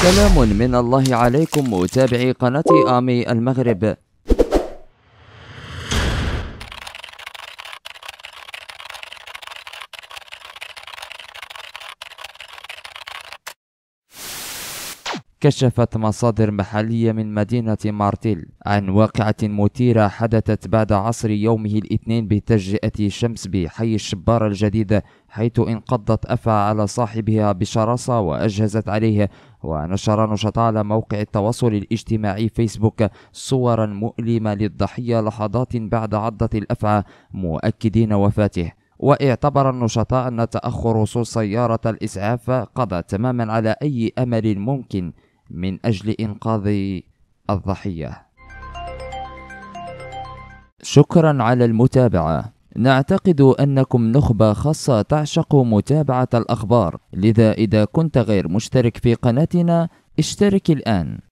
سلام من الله عليكم متابعي قناة آمي المغرب كشفت مصادر محلية من مدينة مارتيل عن واقعة مثيرة حدثت بعد عصر يومه الاثنين بتجزئة شمس بحي الشبارة الجديدة حيث انقضت أفعى على صاحبها بشراسة وأجهزت عليه ونشر نشط على موقع التواصل الاجتماعي فيسبوك صورا مؤلمة للضحية لحظات بعد عضة الأفعى مؤكدين وفاته واعتبر النشطاء أن تأخر وصول سيارة الإسعاف قضى تماما على أي أمل ممكن من أجل إنقاذ الضحية شكرا على المتابعة نعتقد أنكم نخبة خاصة تعشق متابعة الأخبار لذا إذا كنت غير مشترك في قناتنا اشترك الآن